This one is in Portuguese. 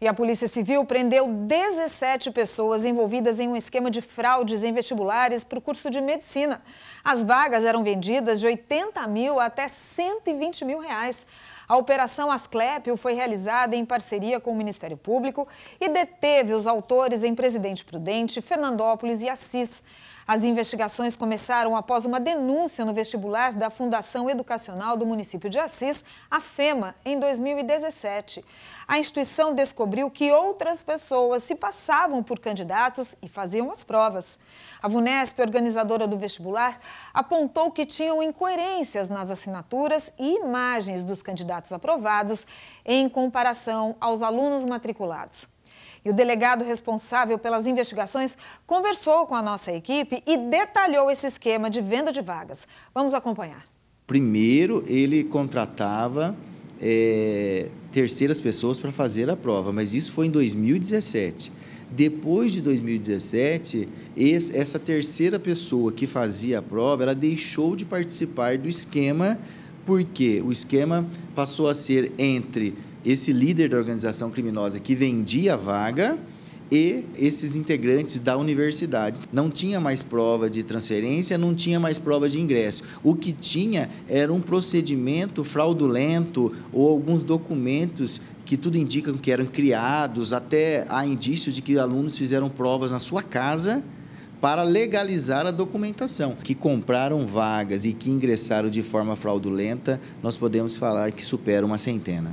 E a Polícia Civil prendeu 17 pessoas envolvidas em um esquema de fraudes em vestibulares para o curso de medicina. As vagas eram vendidas de 80 mil até 120 mil reais. A Operação Asclépio foi realizada em parceria com o Ministério Público e deteve os autores em Presidente Prudente, Fernandópolis e Assis. As investigações começaram após uma denúncia no vestibular da Fundação Educacional do município de Assis, a FEMA, em 2017. A instituição descobriu que outras pessoas se passavam por candidatos e faziam as provas. A VUNESP, organizadora do vestibular, apontou que tinham incoerências nas assinaturas e imagens dos candidatos aprovados em comparação aos alunos matriculados. E o delegado responsável pelas investigações conversou com a nossa equipe e detalhou esse esquema de venda de vagas. Vamos acompanhar. Primeiro, ele contratava é, terceiras pessoas para fazer a prova, mas isso foi em 2017. Depois de 2017, esse, essa terceira pessoa que fazia a prova, ela deixou de participar do esquema, porque o esquema passou a ser entre esse líder da organização criminosa que vendia a vaga e esses integrantes da universidade. Não tinha mais prova de transferência, não tinha mais prova de ingresso. O que tinha era um procedimento fraudulento ou alguns documentos que tudo indica que eram criados, até há indícios de que alunos fizeram provas na sua casa para legalizar a documentação. Que compraram vagas e que ingressaram de forma fraudulenta, nós podemos falar que supera uma centena.